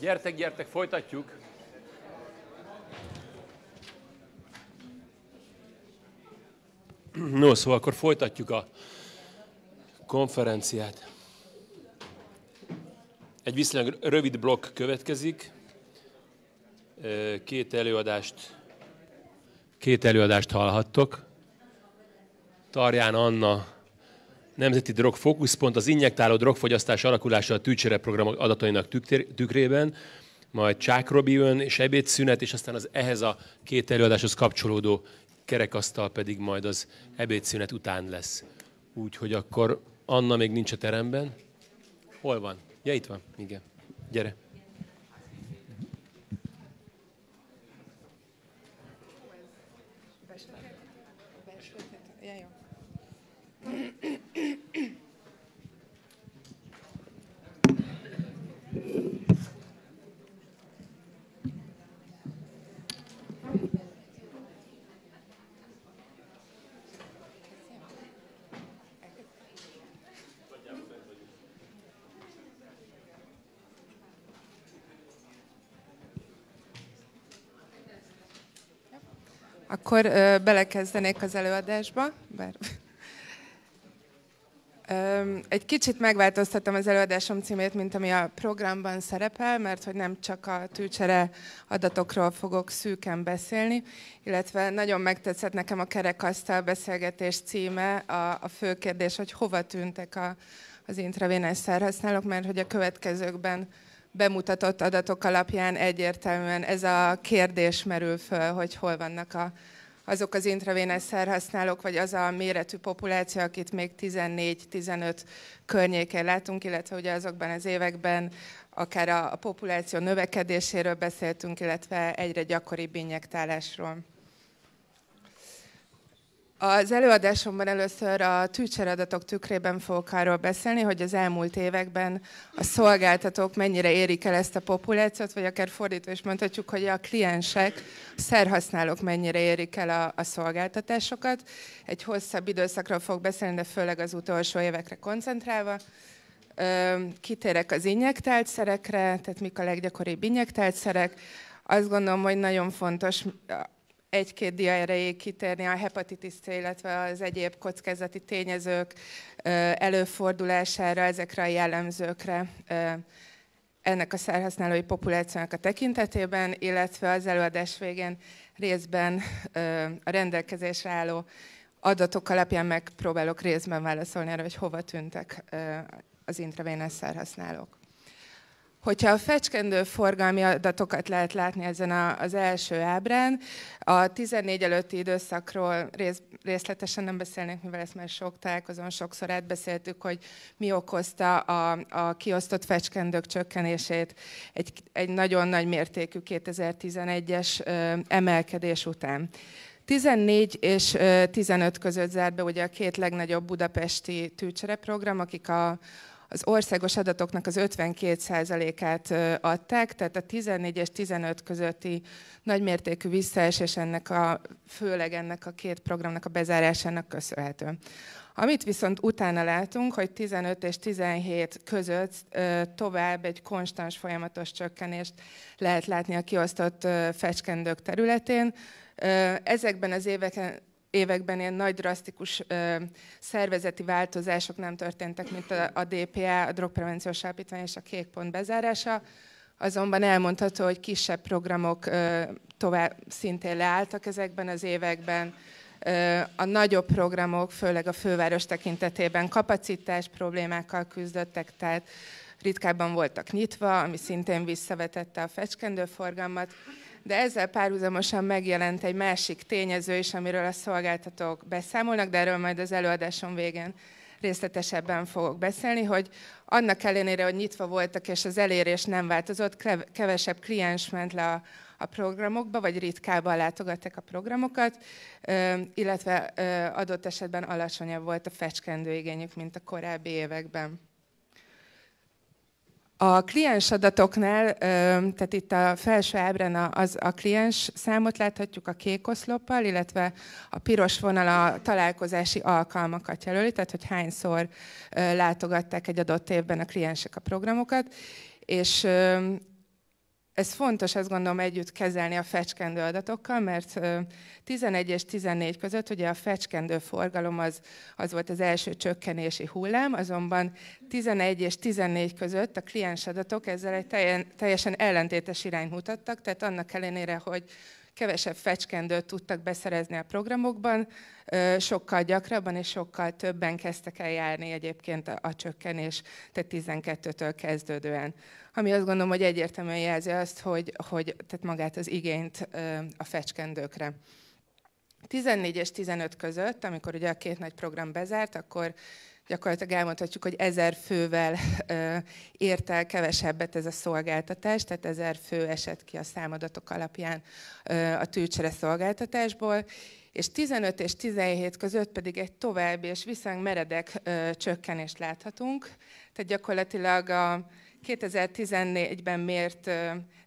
Gyertek, gyertek, folytatjuk. No, szóval akkor folytatjuk a konferenciát. Egy viszonylag rövid blokk következik. Két előadást, két előadást hallhattok. Tarján Anna Nemzeti Drog Fókuszpont az injektáló drogfogyasztás alakulása a tűcsere program adatainak tükrében, majd Robi jön, és ebédszünet, és aztán az ehhez a két előadáshoz kapcsolódó kerekasztal pedig majd az ebédszünet után lesz. Úgyhogy akkor Anna még nincs a teremben. Hol van? Ja, itt van. Igen. Gyere. akkor ö, belekezdenék az előadásba. Bár... Egy kicsit megváltoztattam az előadásom címét, mint ami a programban szerepel, mert hogy nem csak a tűcsere adatokról fogok szűken beszélni, illetve nagyon megtetszett nekem a kerekasztal beszélgetés címe, a, a fő kérdés, hogy hova tűntek a, az intravénás szerhasználók, mert hogy a következőkben bemutatott adatok alapján egyértelműen ez a kérdés merül föl, hogy hol vannak a azok az intravénes szerhasználók, vagy az a méretű populáció, akit még 14-15 környékén látunk, illetve ugye azokban az években akár a, a populáció növekedéséről beszéltünk, illetve egyre gyakoribb injektálásról. Az előadásomban először a tűcseradatok tükrében fogok arról beszélni, hogy az elmúlt években a szolgáltatók mennyire érik el ezt a populációt, vagy akár fordítva is mondhatjuk, hogy a kliensek, a szerhasználók mennyire érik el a, a szolgáltatásokat. Egy hosszabb időszakról fogok beszélni, de főleg az utolsó évekre koncentrálva. Kitérek az injektált szerekre, tehát mik a leggyakoribb injektált szerek. Azt gondolom, hogy nagyon fontos egy-két dia erejéig kitérni a hepatitis C, illetve az egyéb kockázati tényezők előfordulására, ezekre a jellemzőkre ennek a szerhasználói populációnak a tekintetében, illetve az előadás végén részben a rendelkezésre álló adatok alapján megpróbálok részben válaszolni arra, hogy hova tűntek az intravénás szerhasználók. Hogyha a fecskendő forgalmi adatokat lehet látni ezen a, az első ábrán, a 14 előtti időszakról rész, részletesen nem beszélnék, mivel ezt már sok találkozón sokszor átbeszéltük, hogy mi okozta a, a kiosztott fecskendők csökkenését egy, egy nagyon nagy mértékű 2011-es emelkedés után. 14 és 15 között zárt be ugye a két legnagyobb budapesti tűcsereprogram, program, akik a, az országos adatoknak az 52%-át adták, tehát a 14 és 15 közötti nagymértékű visszaesés ennek a, főleg ennek a két programnak a bezárásának köszönhető. Amit viszont utána látunk, hogy 15 és 17 között tovább egy konstans folyamatos csökkenést lehet látni a kiosztott fecskendők területén. Ezekben az éveken, években ilyen nagy drasztikus ö, szervezeti változások nem történtek, mint a, a DPA, a Drogprevenciós Alapítvány és a pont bezárása. Azonban elmondható, hogy kisebb programok ö, tovább szintén leálltak ezekben az években. Ö, a nagyobb programok, főleg a főváros tekintetében kapacitás problémákkal küzdöttek, tehát ritkábban voltak nyitva, ami szintén visszavetette a fecskendőforgalmat. forgalmat de ezzel párhuzamosan megjelent egy másik tényező is, amiről a szolgáltatók beszámolnak, de erről majd az előadásom végén részletesebben fogok beszélni, hogy annak ellenére, hogy nyitva voltak és az elérés nem változott, kevesebb kliens ment le a, a programokba, vagy ritkában látogatták a programokat, illetve adott esetben alacsonyabb volt a fecskendő igényük, mint a korábbi években. A kliens adatoknál, tehát itt a felső ábrán az a kliens számot láthatjuk a kék oszloppal, illetve a piros vonal a találkozási alkalmakat jelöli, tehát hogy hányszor látogatták egy adott évben a kliensek a programokat, és ez fontos, azt gondolom, együtt kezelni a fecskendő adatokkal, mert 11 és 14 között ugye a fecskendő forgalom az, az volt az első csökkenési hullám, azonban 11 és 14 között a kliens adatok ezzel egy teljesen ellentétes irányt mutattak, tehát annak ellenére, hogy kevesebb fecskendőt tudtak beszerezni a programokban, sokkal gyakrabban és sokkal többen kezdtek el járni egyébként a csökkenés, tehát 12-től kezdődően. Ami azt gondolom, hogy egyértelműen jelzi azt, hogy, hogy tehát magát az igényt a fecskendőkre. 14 és 15 között, amikor ugye a két nagy program bezárt, akkor gyakorlatilag elmondhatjuk, hogy ezer fővel ért el kevesebbet ez a szolgáltatás, tehát ezer fő esett ki a számadatok alapján a tűcsere szolgáltatásból, és 15 és 17 között pedig egy további és viszonylag meredek csökkenést láthatunk. Tehát gyakorlatilag a 2014-ben mért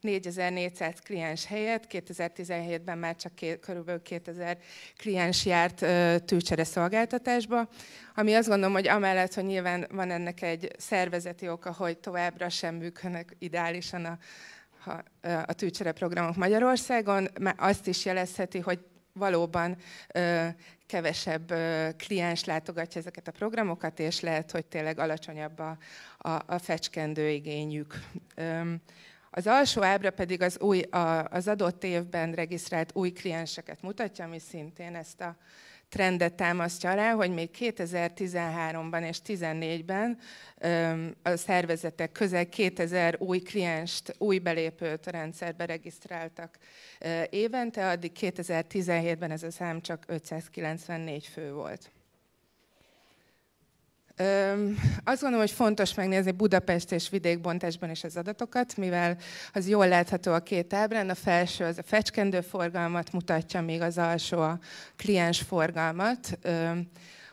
4400 kliens helyett, 2017-ben már csak körülbelül 2000 kliens járt tűcsere szolgáltatásba, ami azt gondolom, hogy amellett, hogy nyilván van ennek egy szervezeti oka, hogy továbbra sem működnek ideálisan a, a tűcsere programok Magyarországon, mert azt is jelezheti, hogy valóban ö, kevesebb ö, kliens látogatja ezeket a programokat, és lehet, hogy tényleg alacsonyabb a, a, a fecskendő igényük. Ö, az alsó ábra pedig az, új, a, az adott évben regisztrált új klienseket mutatja, ami szintén ezt a trendet támasztja rá, hogy még 2013-ban és 2014-ben a szervezetek közel 2000 új klienst, új belépőt a rendszerbe regisztráltak évente, addig 2017-ben ez a szám csak 594 fő volt. Azt gondolom, hogy fontos megnézni Budapest és vidékbontásban is az adatokat, mivel az jól látható a két ábrán. A felső az a fecskendő forgalmat mutatja, még az alsó a kliens forgalmat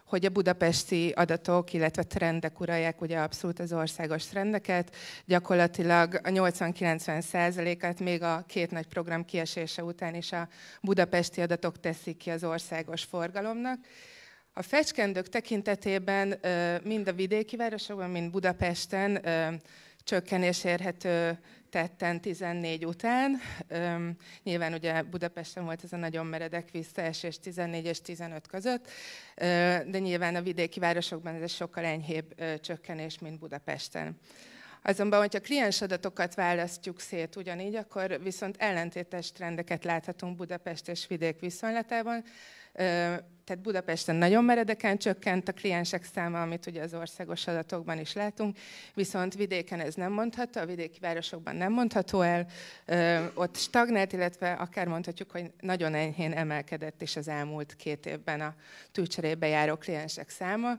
hogy a budapesti adatok, illetve trendek uralják ugye abszolút az országos trendeket. Gyakorlatilag a 80-90 százalékát még a két nagy program kiesése után is a budapesti adatok teszik ki az országos forgalomnak. A fecskendők tekintetében mind a vidéki városokban, mind Budapesten csökkenés érhető tetten 14 után. nyilván ugye Budapesten volt ez a nagyon meredek visszaesés 14 és 15 között, de nyilván a vidéki városokban ez egy sokkal enyhébb csökkenés, mint Budapesten. Azonban, hogyha kliensadatokat választjuk szét ugyanígy, akkor viszont ellentétes trendeket láthatunk Budapest és vidék viszonylatában. Tehát Budapesten nagyon meredeken csökkent a kliensek száma, amit ugye az országos adatokban is látunk, viszont vidéken ez nem mondható, a vidéki városokban nem mondható el, ott stagnált, illetve akár mondhatjuk, hogy nagyon enyhén emelkedett is az elmúlt két évben a tűcserébe járó kliensek száma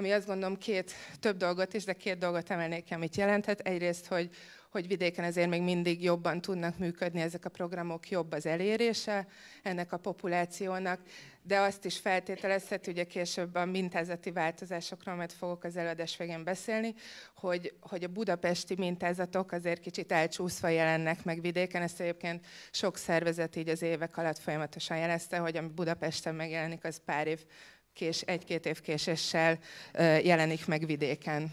ami azt gondolom két, több dolgot is, de két dolgot emelnék ki, amit jelenthet. Egyrészt, hogy, hogy vidéken ezért még mindig jobban tudnak működni ezek a programok, jobb az elérése ennek a populációnak, de azt is feltételezhető, ugye később a mintázati változásokról majd fogok az előadás végén beszélni, hogy, hogy a budapesti mintázatok azért kicsit elcsúszva jelennek meg vidéken, ezt egyébként sok szervezet így az évek alatt folyamatosan jelezte, hogy ami Budapesten megjelenik, az pár év kés, egy-két év késéssel jelenik meg vidéken.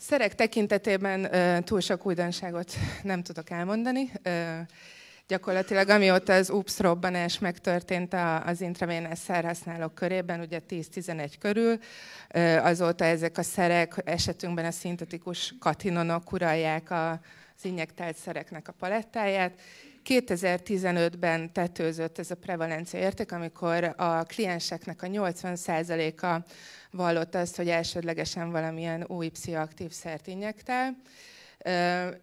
Szerek tekintetében túl sok újdonságot nem tudok elmondani. Gyakorlatilag amióta az UPS robbanás megtörtént az intravénás szerhasználók körében, ugye 10-11 körül, azóta ezek a szerek, esetünkben a szintetikus katinonok uralják az injektált szereknek a palettáját, 2015-ben tetőzött ez a prevalencia érték, amikor a klienseknek a 80%-a vallott azt, hogy elsődlegesen valamilyen új pszichoaktív szert injektál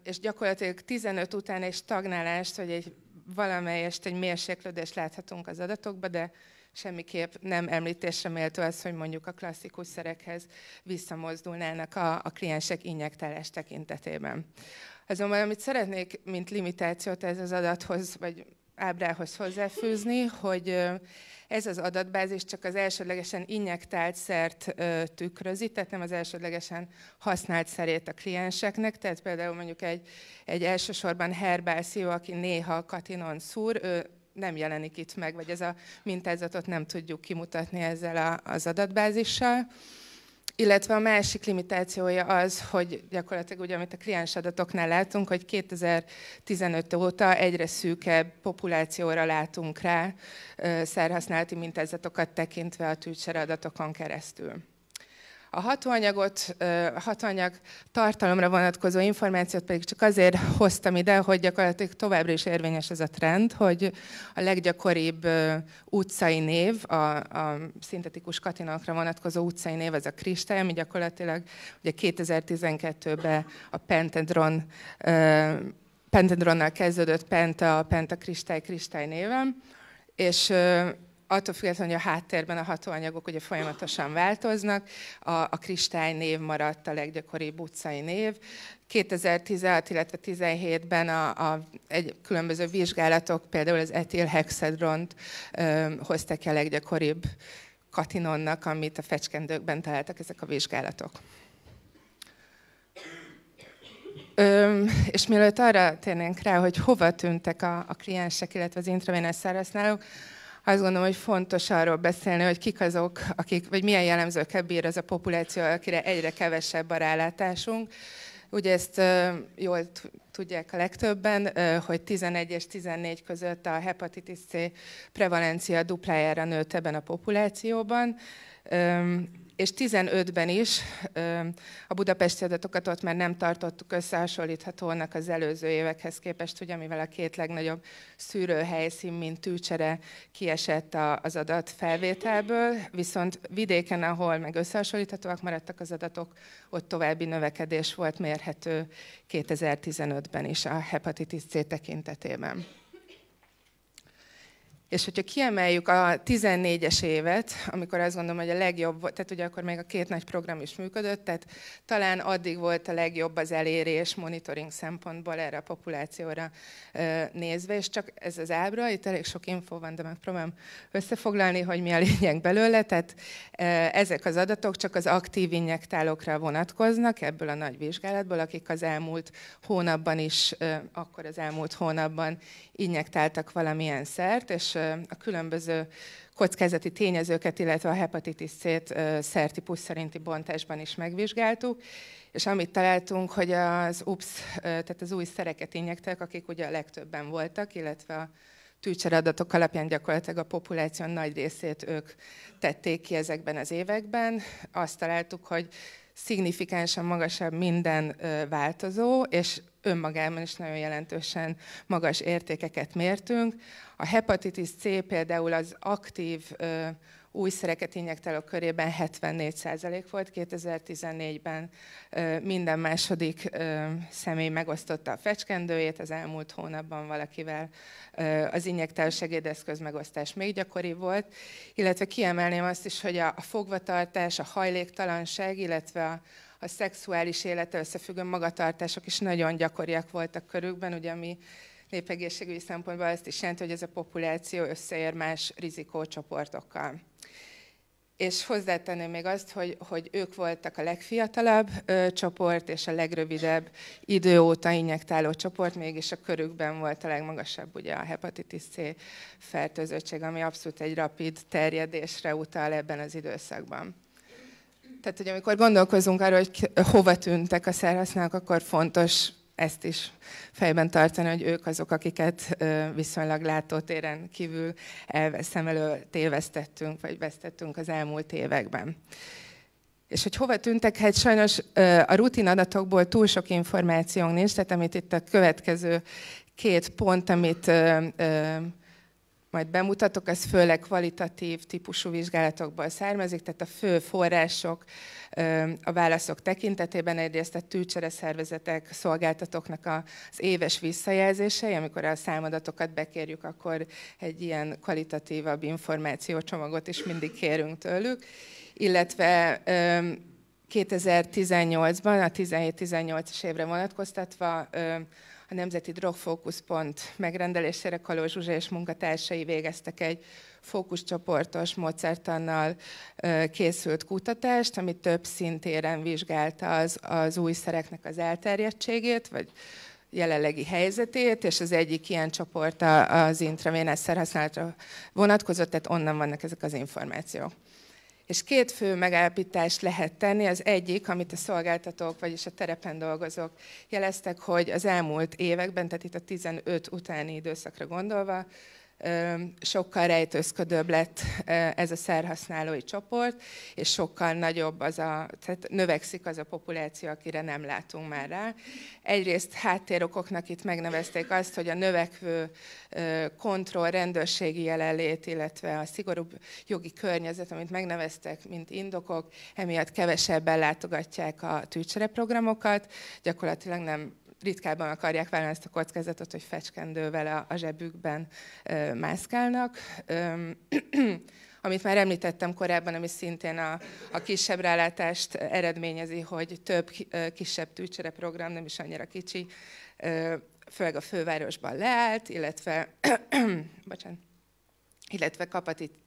és gyakorlatilag 15 után egy stagnálást, vagy egy valamelyest egy mérséklődést láthatunk az adatokba, de semmiképp nem említésre méltó az, hogy mondjuk a klasszikus szerekhez visszamozdulnának a, a kliensek injektálás tekintetében. Azonban amit szeretnék, mint limitációt ez az adathoz, vagy ábrához hozzáfűzni, hogy ez az adatbázis csak az elsődlegesen injektált szert tükrözi, tehát nem az elsődlegesen használt szerét a klienseknek, tehát például mondjuk egy, egy elsősorban herbászió, aki néha katinon szúr, ő nem jelenik itt meg, vagy ez a mintázatot nem tudjuk kimutatni ezzel a, az adatbázissal. Illetve a másik limitációja az, hogy gyakorlatilag ugye, amit a kliens adatoknál látunk, hogy 2015 óta egyre szűkebb populációra látunk rá szerhasználati mintázatokat tekintve a tűcsere adatokon keresztül. A hatóanyagot, hatóanyag tartalomra vonatkozó információt pedig csak azért hoztam ide, hogy gyakorlatilag továbbra is érvényes ez a trend, hogy a leggyakoribb utcai név, a, a szintetikus katinakra vonatkozó utcai név, az a kristály, ami gyakorlatilag ugye 2012-ben a Pentadron Pentadronnal kezdődött Penta, a Penta Kristály, Kristály névem, és attól függetlenül, hogy a háttérben a hatóanyagok ugye folyamatosan változnak, a, a kristály név maradt a leggyakoribb utcai név. 2016, illetve 17-ben a, a egy, különböző vizsgálatok, például az etilhexadront ö, hozták el leggyakoribb katinonnak, amit a fecskendőkben találtak ezek a vizsgálatok. Ö, és mielőtt arra térnénk rá, hogy hova tűntek a, a kliensek, illetve az intravénás szárasználók, azt gondolom, hogy fontos arról beszélni, hogy kik azok, akik, vagy milyen jellemzőkkel bír az a populáció, akire egyre kevesebb a rálátásunk. Ugye ezt jól tudják a legtöbben, hogy 11 és 14 között a hepatitis C prevalencia duplájára nőtt ebben a populációban és 15-ben is a budapesti adatokat ott már nem tartottuk összehasonlíthatónak az előző évekhez képest, ugye, mivel a két legnagyobb szűrőhelyszín, mint Tűcsere kiesett az adat felvételből, viszont vidéken, ahol meg összehasonlíthatóak maradtak az adatok, ott további növekedés volt mérhető 2015-ben is a hepatitis C tekintetében. És hogyha kiemeljük a 14-es évet, amikor azt gondolom, hogy a legjobb volt, tehát ugye akkor még a két nagy program is működött, tehát talán addig volt a legjobb az elérés monitoring szempontból erre a populációra nézve, és csak ez az ábra, itt elég sok info van, de megpróbálom összefoglalni, hogy mi a lényeg belőle, tehát ezek az adatok csak az aktív injektálókra vonatkoznak ebből a nagy vizsgálatból, akik az elmúlt hónapban is, akkor az elmúlt hónapban injektáltak valamilyen szert, és a különböző kockázati tényezőket, illetve a hepatitis C-t szertipus szerinti bontásban is megvizsgáltuk, és amit találtunk, hogy az UPS, tehát az új szereket injektek, akik ugye a legtöbben voltak, illetve a tűcseradatok alapján gyakorlatilag a populáció nagy részét ők tették ki ezekben az években. Azt találtuk, hogy szignifikánsan magasabb minden változó, és önmagában is nagyon jelentősen magas értékeket mértünk. A hepatitis C például az aktív ö, új szereket injektálók körében 74% volt 2014-ben. Minden második személy megosztotta a fecskendőjét, az elmúlt hónapban valakivel az injektáló segédeszköz megosztás még gyakori volt, illetve kiemelném azt is, hogy a fogvatartás, a hajléktalanság, illetve a a szexuális élete összefüggő magatartások is nagyon gyakoriak voltak körükben, ugye ami népegészségügyi szempontból ezt is jelenti, hogy ez a populáció összeér más rizikócsoportokkal. És hozzátenném még azt, hogy, hogy ők voltak a legfiatalabb ö, csoport és a legrövidebb idő óta injektáló csoport, mégis a körükben volt a legmagasabb ugye a hepatitis C fertőzöttség, ami abszolút egy rapid terjedésre utal ebben az időszakban. Tehát, hogy amikor gondolkozunk arról, hogy hova tűntek a szerhasználók, akkor fontos ezt is fejben tartani, hogy ők azok, akiket viszonylag látótéren kívül elveszem elő, tévesztettünk, vagy vesztettünk az elmúlt években. És hogy hova tűntek, hát sajnos a rutin adatokból túl sok információnk nincs, tehát amit itt a következő két pont, amit majd bemutatok, ez főleg kvalitatív típusú vizsgálatokból származik, tehát a fő források a válaszok tekintetében egyrészt a tűcsere szervezetek, szolgáltatóknak az éves visszajelzései, amikor a számadatokat bekérjük, akkor egy ilyen kvalitatívabb információcsomagot is mindig kérünk tőlük, illetve 2018-ban, a 17-18-as évre vonatkoztatva a Nemzeti Drogfókuszpont megrendelésére Kaló Zsuzsa és munkatársai végeztek egy fókuszcsoportos módszertannal készült kutatást, ami több szintéren vizsgálta az, az új szereknek az elterjedtségét, vagy jelenlegi helyzetét, és az egyik ilyen csoport az intravénás szerhasználatra vonatkozott, tehát onnan vannak ezek az információk. És két fő megállapítást lehet tenni. Az egyik, amit a szolgáltatók, vagyis a terepen dolgozók jeleztek, hogy az elmúlt években, tehát itt a 15 utáni időszakra gondolva, sokkal rejtőzködőbb lett ez a szerhasználói csoport, és sokkal nagyobb az a, tehát növekszik az a populáció, akire nem látunk már rá. Egyrészt háttérokoknak itt megnevezték azt, hogy a növekvő kontroll, rendőrségi jelenlét, illetve a szigorúbb jogi környezet, amit megneveztek, mint indokok, emiatt kevesebben látogatják a tűcsere programokat, gyakorlatilag nem ritkábban akarják vállalni ezt a kockázatot, hogy fecskendővel a, zsebükben mászkálnak. amit már említettem korábban, ami szintén a, a kisebb rálátást eredményezi, hogy több kisebb tűcsere program, nem is annyira kicsi, főleg a fővárosban leállt, illetve bocsánat, illetve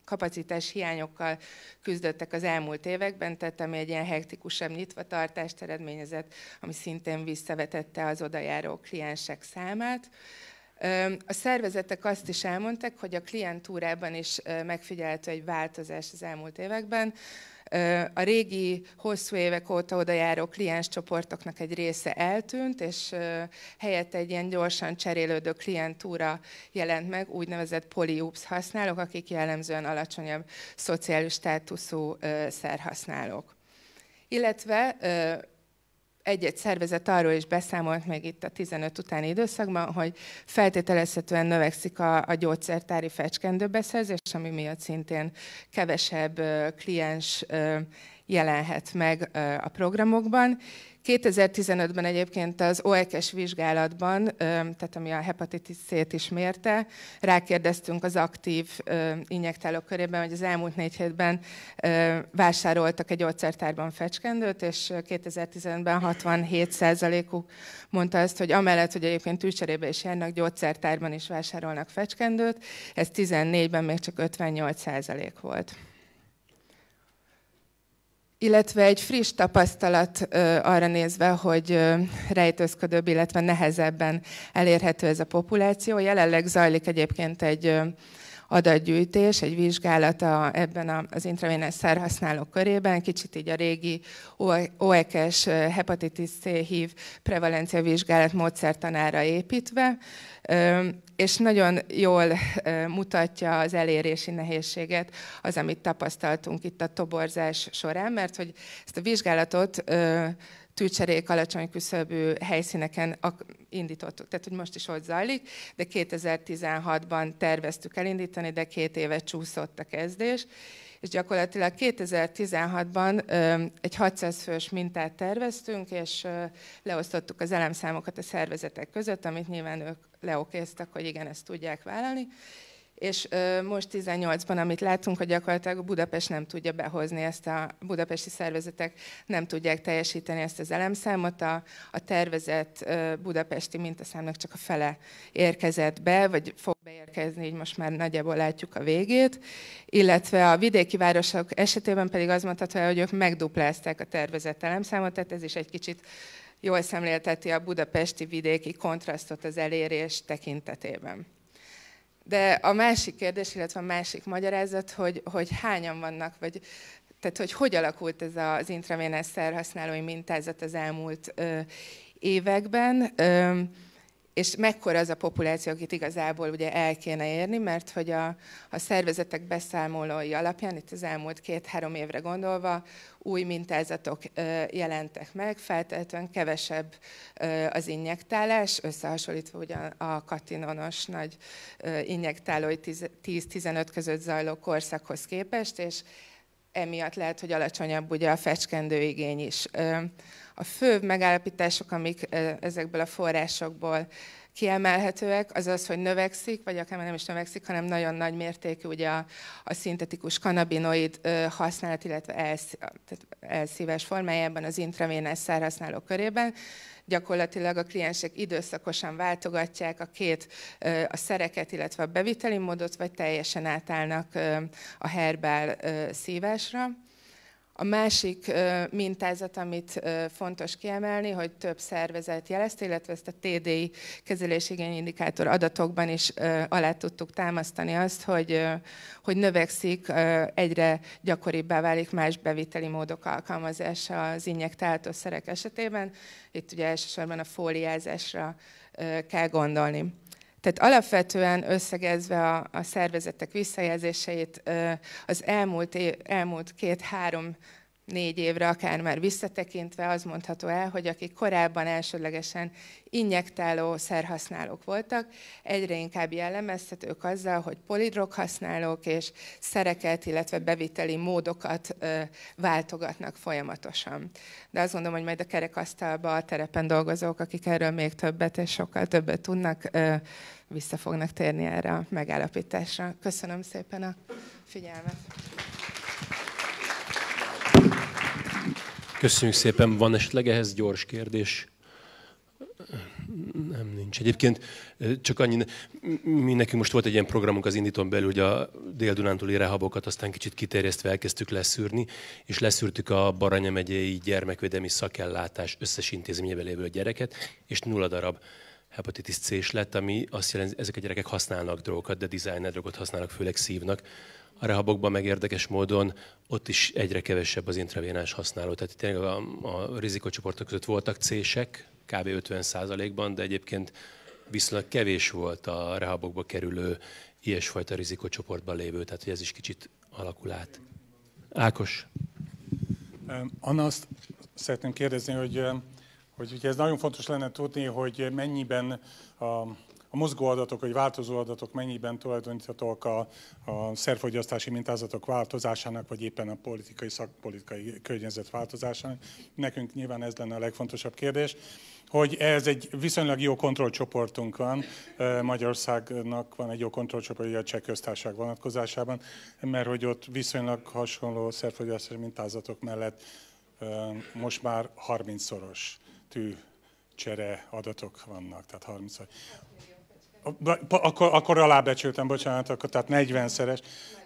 kapacitás hiányokkal küzdöttek az elmúlt években, tehát ami egy ilyen hektikusabb nyitvatartást eredményezett, ami szintén visszavetette az odajáró kliensek számát. A szervezetek azt is elmondták, hogy a klientúrában is megfigyelhető egy változás az elmúlt években. A régi hosszú évek óta odajáró klienscsoportoknak egy része eltűnt, és helyette egy ilyen gyorsan cserélődő klientúra jelent meg, úgynevezett poliups használók, akik jellemzően alacsonyabb szociális státuszú szerhasználók. Illetve egy-egy szervezet arról is beszámolt meg itt a 15 utáni időszakban, hogy feltételezhetően növekszik a, a gyógyszertári fecskendőbeszerzés, ami miatt szintén kevesebb kliens jelenhet meg a programokban, 2015-ben egyébként az OEKES vizsgálatban, tehát ami a hepatitis C-t is mérte, rákérdeztünk az aktív injektálók körében, hogy az elmúlt négy hétben vásároltak egy gyógyszertárban fecskendőt, és 2015-ben 67%-uk mondta azt, hogy amellett, hogy egyébként tűcserébe is járnak, gyógyszertárban is vásárolnak fecskendőt, ez 14-ben még csak 58% volt illetve egy friss tapasztalat arra nézve, hogy rejtőzködőbb, illetve nehezebben elérhető ez a populáció. Jelenleg zajlik egyébként egy adatgyűjtés, egy vizsgálata ebben az intravénás szerhasználók körében, kicsit így a régi OEKS e e hepatitis C hív prevalencia vizsgálat módszertanára építve, és nagyon jól mutatja az elérési nehézséget az, amit tapasztaltunk itt a toborzás során, mert hogy ezt a vizsgálatot tűcserék alacsony küszöbű helyszíneken indítottuk, tehát hogy most is ott zajlik, de 2016-ban terveztük elindítani, de két éve csúszott a kezdés, és gyakorlatilag 2016-ban egy 600 fős mintát terveztünk, és leosztottuk az elemszámokat a szervezetek között, amit nyilván ők leokéztak, hogy igen, ezt tudják vállalni, és most 18-ban, amit látunk, hogy gyakorlatilag Budapest nem tudja behozni ezt a budapesti szervezetek, nem tudják teljesíteni ezt az elemszámot, a, a tervezett budapesti mintaszámnak csak a fele érkezett be, vagy fog beérkezni, így most már nagyjából látjuk a végét, illetve a vidéki városok esetében pedig az mondható hogy ők megduplázták a tervezett elemszámot, tehát ez is egy kicsit jól szemlélteti a budapesti vidéki kontrasztot az elérés tekintetében. De a másik kérdés, illetve a másik magyarázat, hogy, hogy hányan vannak, vagy tehát hogy hogy alakult ez az intravénás szerhasználói mintázat az elmúlt ö, években. Ö, és mekkora az a populáció, akit igazából ugye el kéne érni, mert hogy a, a szervezetek beszámolói alapján, itt az elmúlt két-három évre gondolva, új mintázatok jelentek meg, feltétlenül kevesebb az injektálás, összehasonlítva ugyan a katinonos nagy injektálói 10-15 között zajló korszakhoz képest, és emiatt lehet, hogy alacsonyabb ugye a fecskendő igény is. A fő megállapítások, amik ezekből a forrásokból kiemelhetőek, az az, hogy növekszik, vagy akár nem is növekszik, hanem nagyon nagy mértékű ugye a, a szintetikus kanabinoid használat, illetve elsz, tehát elszívás formájában az intravénás szárhasználó körében. Gyakorlatilag a kliensek időszakosan váltogatják a két, a szereket, illetve a beviteli módot, vagy teljesen átállnak a herbál szívásra. A másik mintázat, amit fontos kiemelni, hogy több szervezet jelezte, illetve ezt a TDI kezelésigényindikátor indikátor adatokban is alá tudtuk támasztani azt, hogy, hogy növekszik, egyre gyakoribbá válik más beviteli módok alkalmazása az injektáltószerek esetében. Itt ugye elsősorban a fóliázásra kell gondolni. Tehát alapvetően összegezve a, a szervezetek visszajelzéseit az elmúlt, elmúlt két-három négy évre akár már visszatekintve az mondható el, hogy akik korábban elsődlegesen injektáló szerhasználók voltak, egyre inkább jellemezhetők azzal, hogy polidrog használók és szereket, illetve beviteli módokat ö, váltogatnak folyamatosan. De azt gondolom, hogy majd a kerekasztalba a terepen dolgozók, akik erről még többet és sokkal többet tudnak, ö, vissza fognak térni erre a megállapításra. Köszönöm szépen a figyelmet! Köszönjük szépen. Van esetleg ehhez gyors kérdés? Nem, nincs. Egyébként csak annyi, mi nekünk most volt egy ilyen programunk az indítón belül, hogy a Dél-Dunántúli rehabokat aztán kicsit kiterjesztve elkezdtük leszűrni, és leszűrtük a Baranya megyei gyermekvédelmi szakellátás összes intézményében lévő a gyereket, és nulla darab hepatitis C-s lett, ami azt jelenti, ezek a gyerekek használnak drogokat, de designer drogot használnak, főleg szívnak a rehabokban meg érdekes módon ott is egyre kevesebb az intravénás használó. Tehát tényleg a, a rizikocsoportok között voltak cések, kb. 50%-ban, de egyébként viszonylag kevés volt a rehabokba kerülő ilyesfajta rizikocsoportban lévő, tehát hogy ez is kicsit alakul át. Ákos. Anna, azt szeretném kérdezni, hogy, hogy ugye ez nagyon fontos lenne tudni, hogy mennyiben a a mozgó adatok vagy változó adatok mennyiben tulajdoníthatók a, a szerfogyasztási mintázatok változásának, vagy éppen a politikai, szakpolitikai környezet változásának. Nekünk nyilván ez lenne a legfontosabb kérdés hogy ez egy viszonylag jó kontrollcsoportunk van. Magyarországnak van egy jó kontrollcsoport, a cseh köztársaság vonatkozásában, mert hogy ott viszonylag hasonló szerfogyasztási mintázatok mellett most már 30-szoros tű csere adatok vannak, tehát 30 akkor, akkor alábecsültem, bocsánat, akkor tehát 40-szeres.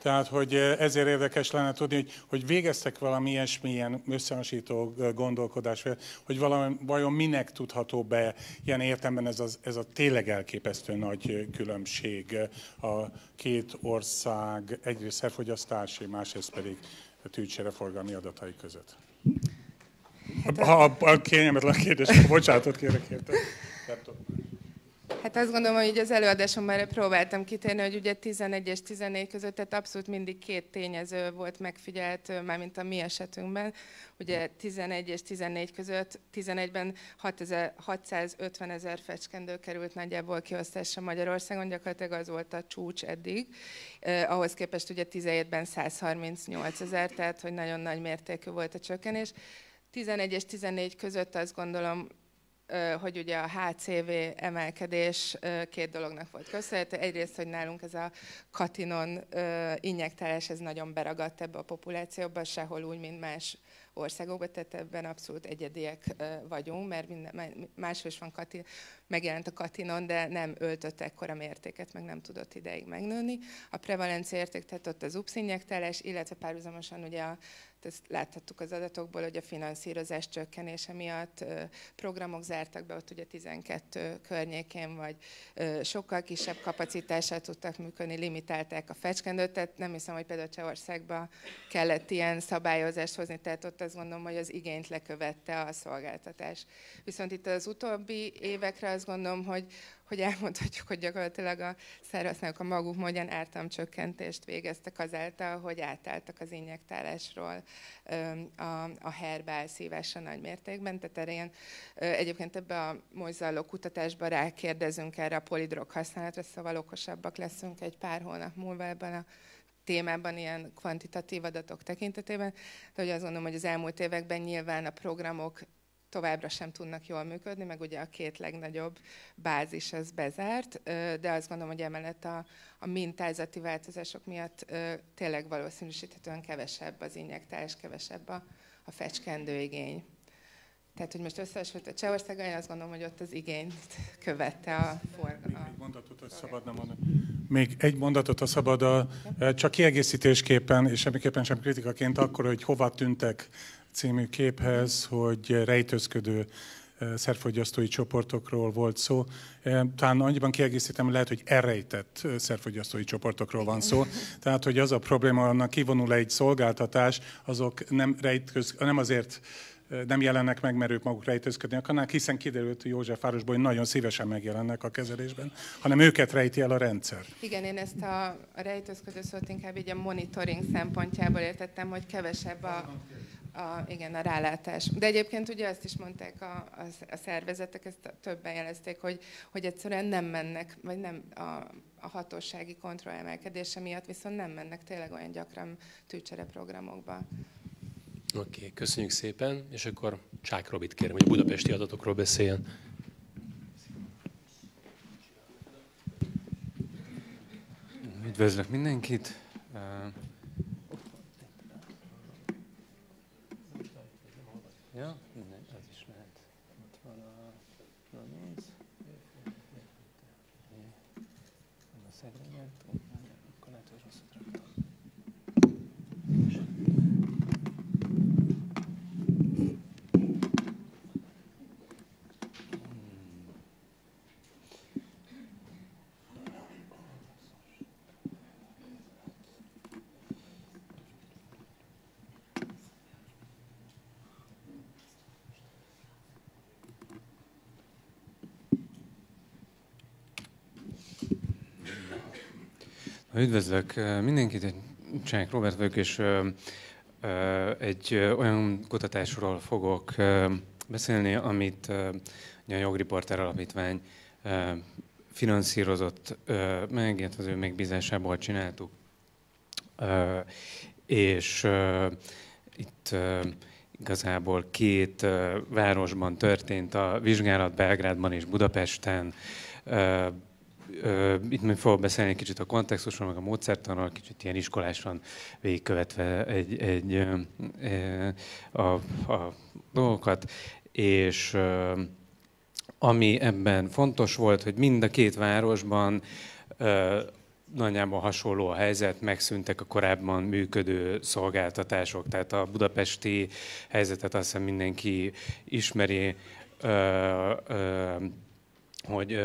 Tehát, hogy eh, ezért érdekes lenne tudni, hogy, hogy végeztek valami ilyesmilyen összehasonlító eh, gondolkodás, hogy valami, vajon minek tudható be ilyen értemben ez, az, ez a tényleg elképesztő nagy eh, különbség a két ország egyrészt szerfogyasztási, másrészt pedig a tűcsereforgalmi adatai között. Hát, ha a, a kényelmetlen kérdés, bocsánatot kérek érte. Hát azt gondolom, hogy az előadásomban már próbáltam kitérni, hogy ugye 11 és 14 között, tehát abszolút mindig két tényező volt megfigyelt, mármint a mi esetünkben. Ugye 11 és 14 között, 11-ben 650 ezer fecskendő került nagyjából kiosztásra Magyarországon, gyakorlatilag az volt a csúcs eddig. Eh, ahhoz képest ugye 17-ben 138 ezer, tehát hogy nagyon nagy mértékű volt a csökkenés. 11 és 14 között azt gondolom hogy ugye a HCV emelkedés két dolognak volt köszönhető. Egyrészt, hogy nálunk ez a katinon injektálás, ez nagyon beragadt ebbe a populációba, sehol úgy, mint más országokban, tehát ebben abszolút egyediek vagyunk, mert minden, máshol is van katin, megjelent a katinon, de nem öltött ekkora mértéket, meg nem tudott ideig megnőni. A prevalencia érték, tehát ott az UPS illetve párhuzamosan ugye a Hát ezt láthattuk az adatokból, hogy a finanszírozás csökkenése miatt programok zártak be, ott ugye 12 környékén, vagy sokkal kisebb kapacitással tudtak működni, limitálták a fecskendőt, tehát nem hiszem, hogy például Csehországban kellett ilyen szabályozást hozni, tehát ott azt gondolom, hogy az igényt lekövette a szolgáltatás. Viszont itt az utóbbi évekre azt gondolom, hogy hogy elmondhatjuk, hogy gyakorlatilag a szerhasználók a maguk módján ártalmcsökkentést végeztek azáltal, hogy átálltak az injektálásról a, a herbál elszívásra nagy mértékben. Tehát erre ilyen, egyébként ebbe a mozalló kutatásba rákérdezünk erre a polidrog használatra, szóval okosabbak leszünk egy pár hónap múlva ebben a témában, ilyen kvantitatív adatok tekintetében, de hogy azt gondolom, hogy az elmúlt években nyilván a programok továbbra sem tudnak jól működni, meg ugye a két legnagyobb bázis az bezárt, de azt gondolom, hogy emellett a, a mintázati változások miatt tényleg valószínűsíthetően kevesebb az injektás, kevesebb a, a fecskendő igény. Tehát, hogy most a Csehországgal, én azt gondolom, hogy ott az igényt követte a forgalom. Még, mondatot, hogy szabadna mondani. Még egy mondatot, a szabad, a, csak kiegészítésképpen, és semmiképpen sem kritikaként, akkor, hogy hova tűntek című képhez, hogy rejtőzködő eh, szerfogyasztói csoportokról volt szó. Eh, talán annyiban kiegészítem, lehet, hogy elrejtett eh, szerfogyasztói csoportokról van szó. Tehát, hogy az a probléma, annak kivonul egy szolgáltatás, azok nem, rejtköz, nem azért nem jelennek meg, mert ők maguk rejtőzködni akarnak, hiszen kiderült József Fárosból, hogy nagyon szívesen megjelennek a kezelésben, hanem őket rejti el a rendszer. Igen, én ezt a, a rejtőzködő szót inkább így a monitoring szempontjából értettem, hogy kevesebb a, a, igen, a rálátás. De egyébként ugye azt is mondták a, a, a szervezetek, ezt többen jelezték, hogy, hogy egyszerűen nem mennek, vagy nem a, a hatósági kontroll emelkedése miatt viszont nem mennek tényleg olyan gyakran tűcsere programokba. Oké, okay, köszönjük szépen, és akkor Csák Robit kérem, hogy budapesti adatokról beszéljen. Üdvözlök mindenkit! Yeah. Üdvözlök mindenkit, Csánk Robert vagyok, és egy olyan kutatásról fogok beszélni, amit a Jogriporter Alapítvány finanszírozott meg, hát az ő megbízásából csináltuk. És itt igazából két városban történt a vizsgálat, Belgrádban és Budapesten itt még fogok beszélni egy kicsit a kontextusról, meg a módszertanról, kicsit ilyen iskolásan végigkövetve egy, egy, a, a dolgokat, és ami ebben fontos volt, hogy mind a két városban nagyjából hasonló a helyzet, megszűntek a korábban működő szolgáltatások, tehát a budapesti helyzetet azt hiszem mindenki ismeri, hogy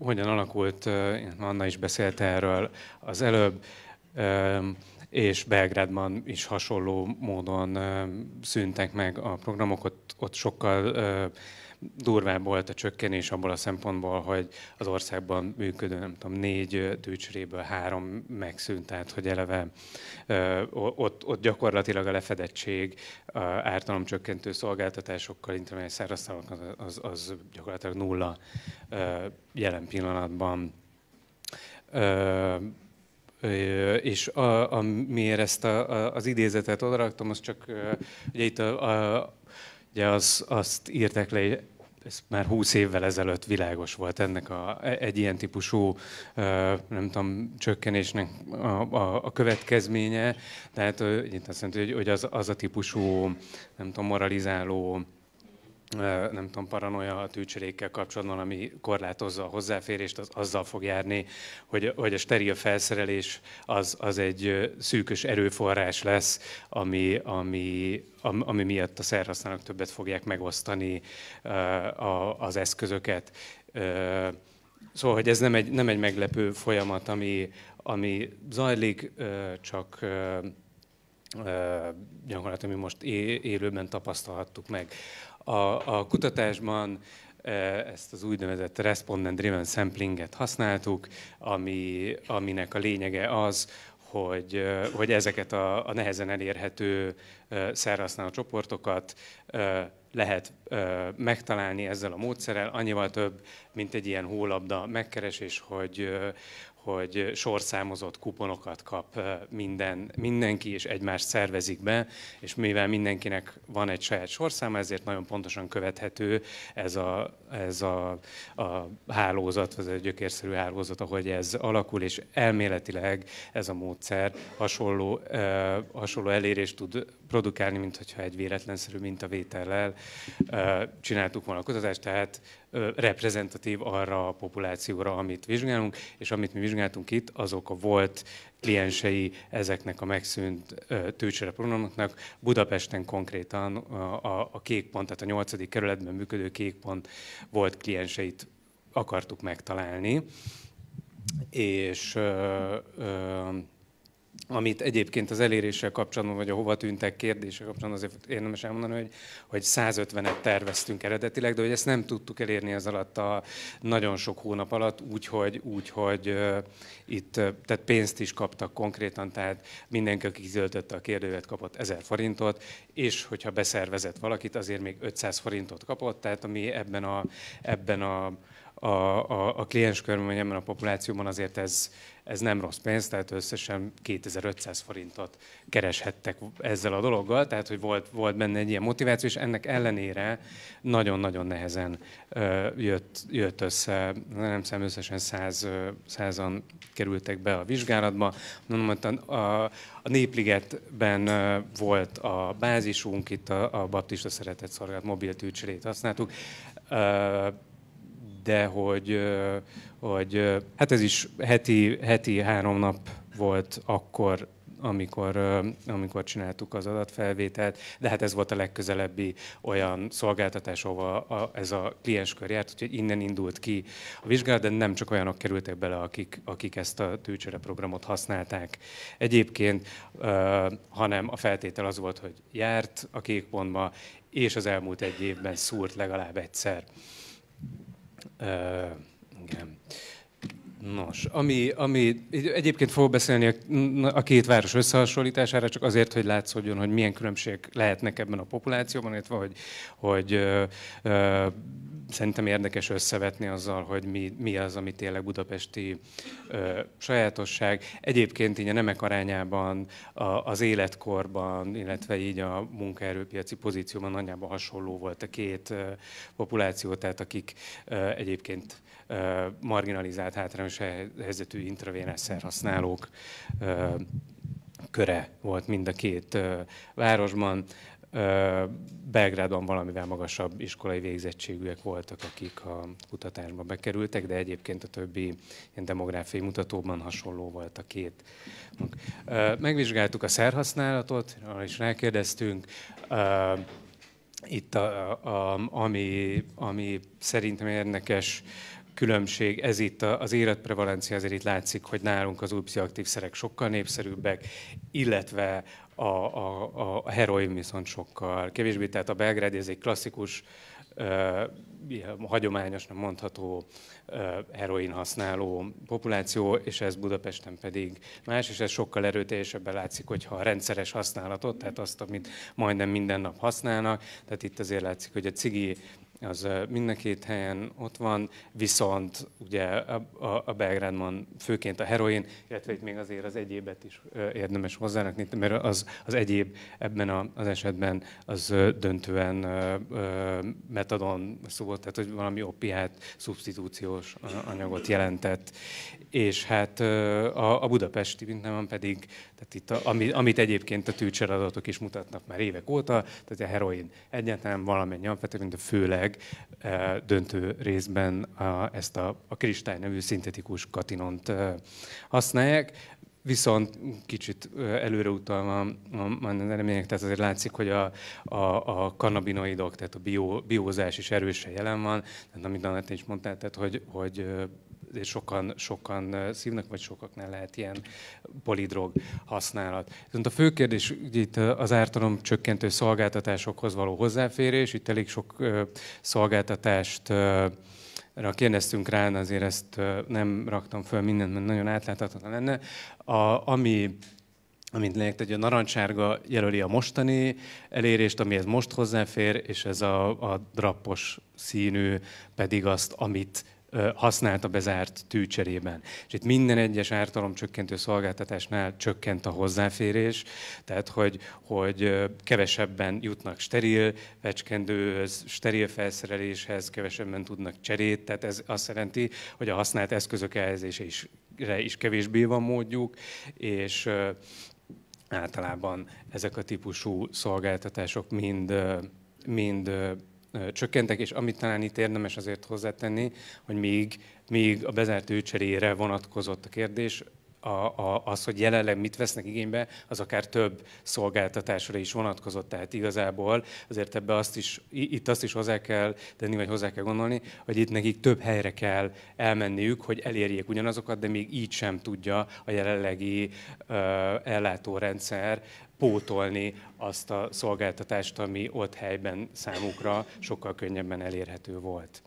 hogyan alakult, Anna is beszélt erről az előbb, és Belgrádban is hasonló módon szűntek meg a programok, ott, ott sokkal durvább volt a csökkenés abból a szempontból, hogy az országban működő, nem tudom, négy tűcsréből három megszűnt, tehát hogy eleve ott, ott gyakorlatilag a lefedettség ártalomcsökkentő szolgáltatásokkal, internet száraztalmak az, az, az gyakorlatilag nulla jelen pillanatban. és a, amiért ezt a, a, az idézetet odaraktam, az csak ugye itt a, a, Ugye az, azt írták le, ez már 20 évvel ezelőtt világos volt ennek a, e, egy ilyen típusú, nem tudom, csökkenésnek a, a, a következménye. Tehát azt jelenti, hogy, hogy az, az a típusú, nem tudom, moralizáló nem tudom, paranoia a tűcsörékkel kapcsolatban, ami korlátozza a hozzáférést, az azzal fog járni, hogy, hogy a steril felszerelés az, az egy szűkös erőforrás lesz, ami, ami, ami miatt a szerhasználók többet fogják megosztani az eszközöket. Szóval, hogy ez nem egy, nem egy meglepő folyamat, ami, ami zajlik, csak gyakorlatilag mi most élőben tapasztalhattuk meg a, a kutatásban e, ezt az úgynevezett respondent driven samplinget használtuk, ami, aminek a lényege az, hogy, e, hogy ezeket a, a nehezen elérhető e, szerhasználó csoportokat lehet megtalálni ezzel a módszerrel, annyival több, mint egy ilyen hólabda megkeresés, hogy, hogy sorszámozott kuponokat kap minden, mindenki, és egymást szervezik be, és mivel mindenkinek van egy saját sorszáma, ezért nagyon pontosan követhető ez a, ez a, a hálózat, ez a gyökérszerű hálózat, ahogy ez alakul, és elméletileg ez a módszer hasonló, eh, hasonló elérést tud produkálni, mint hogyha egy véletlenszerű mintavétellel eh, csináltuk volna a kutatást, tehát reprezentatív arra a populációra, amit vizsgálunk, és amit mi vizsgáltunk itt, azok a volt kliensei ezeknek a megszűnt tőcsereprogramoknak. Budapesten konkrétan a, a, a kékpont, tehát a nyolcadik kerületben működő kékpont volt klienseit akartuk megtalálni, és ö, ö, amit egyébként az eléréssel kapcsolatban, vagy a hova tűntek kérdése kapcsolatban azért érdemes elmondani, hogy, hogy 150-et terveztünk eredetileg, de hogy ezt nem tudtuk elérni az alatt a nagyon sok hónap alatt, úgyhogy úgy, hogy, uh, itt uh, tehát pénzt is kaptak konkrétan, tehát mindenki, aki kizöltötte a kérdővet, kapott 1000 forintot, és hogyha beszervezett valakit, azért még 500 forintot kapott, tehát ami ebben a, ebben a a, a, a klienskörben, ebben a populációban azért ez, ez nem rossz pénz, tehát összesen 2500 forintot kereshettek ezzel a dologgal, tehát hogy volt, volt benne egy ilyen motiváció, és ennek ellenére nagyon-nagyon nehezen ö, jött, jött össze, nem szem összesen 100, 100 kerültek be a vizsgálatba. Mondom, a, a, a Népligetben volt a bázisunk, itt a, a Baptista Szeretett Szolgált mobil tűcserét használtuk. Ö, de hogy, hogy hát ez is heti, heti három nap volt akkor, amikor, amikor csináltuk az adatfelvételt, de hát ez volt a legközelebbi olyan szolgáltatás, ahova a, ez a klienskör járt, úgyhogy innen indult ki a vizsgálat, de nem csak olyanok kerültek bele, akik, akik ezt a tűcsere programot használták egyébként, hanem a feltétel az volt, hogy járt a kékpontba, és az elmúlt egy évben szúrt legalább egyszer. Uh, Nos, ami, ami egyébként fog beszélni a, a két város összehasonlítására, csak azért, hogy látszódjon, hogy milyen különbség lehetnek ebben a populációban, illetve hogy, hogy ö, ö, szerintem érdekes összevetni azzal, hogy mi, mi az, ami tényleg budapesti ö, sajátosság. Egyébként így a nemek arányában, a, az életkorban, illetve így a munkaerőpiaci pozícióban nagyjából hasonló volt a két ö, populáció, tehát akik ö, egyébként marginalizált, hátrányos helyzetű intravénás szerhasználók köre volt mind a két városban. Belgrádon valamivel magasabb iskolai végzettségűek voltak, akik a kutatásba bekerültek, de egyébként a többi ilyen demográfiai mutatóban hasonló volt a két. Megvizsgáltuk a szerhasználatot, arra is rákérdeztünk. Itt, a, a, ami, ami szerintem érdekes, különbség, ez itt az életprevalencia, azért itt látszik, hogy nálunk az új pszichoaktív szerek sokkal népszerűbbek, illetve a, a, a heroin viszont sokkal kevésbé. Tehát a Belgrádi ez egy klasszikus, uh, hagyományosnak mondható uh, heroin használó populáció, és ez Budapesten pedig más, és ez sokkal erőteljesebben látszik, hogyha a rendszeres használatot, tehát azt, amit majdnem minden nap használnak, tehát itt azért látszik, hogy a cigi az minden két helyen ott van, viszont ugye a, a, a Belgrádban főként a heroin, illetve itt még azért az egyébet is érdemes hozzárakni, mert az, az egyéb ebben a, az esetben az döntően metadon szó volt, tehát hogy valami opiát, szubstitúciós anyagot jelentett. És hát a, a budapesti mintában pedig, tehát itt a, amit, amit egyébként a tűcseradatok is mutatnak már évek óta, tehát a heroin egyetlen valamennyi amfetamin, de főleg meg eh, döntő részben a, ezt a, a kristály nevű szintetikus katinont eh, használják. Viszont kicsit eh, előreutalva a remények, tehát azért látszik, hogy a, a, a kannabinoidok, tehát a bió, biózás is erősen jelen van. Tehát amit Danette is mondtál, tehát hogy, hogy és sokan, sokan szívnak, vagy sokaknál lehet ilyen polidrog használat. Viszont a fő kérdés itt az ártalom csökkentő szolgáltatásokhoz való hozzáférés. Itt elég sok szolgáltatást erre kérdeztünk rá, azért ezt nem raktam föl mindent, mert nagyon átláthatatlan lenne. A, ami amint lényeg, hogy a narancsárga jelöli a mostani elérést, amihez most hozzáfér, és ez a, a drappos színű pedig azt, amit használt a bezárt tűcserében. És itt minden egyes ártalomcsökkentő szolgáltatásnál csökkent a hozzáférés, tehát hogy, hogy kevesebben jutnak steril fecskendőhöz, steril felszereléshez, kevesebben tudnak cserét, tehát ez azt jelenti, hogy a használt eszközök elhelyezése is, is kevésbé van módjuk, és általában ezek a típusú szolgáltatások mind, mind csökkentek, és amit talán itt érdemes azért hozzátenni, hogy még, még a bezárt őcserére vonatkozott a kérdés, a, a, az, hogy jelenleg mit vesznek igénybe, az akár több szolgáltatásra is vonatkozott. Tehát igazából azért ebbe azt is, itt azt is hozzá kell tenni, vagy hozzá kell gondolni, hogy itt nekik több helyre kell elmenniük, hogy elérjék ugyanazokat, de még így sem tudja a jelenlegi ö, ellátórendszer pótolni azt a szolgáltatást, ami ott helyben számukra sokkal könnyebben elérhető volt.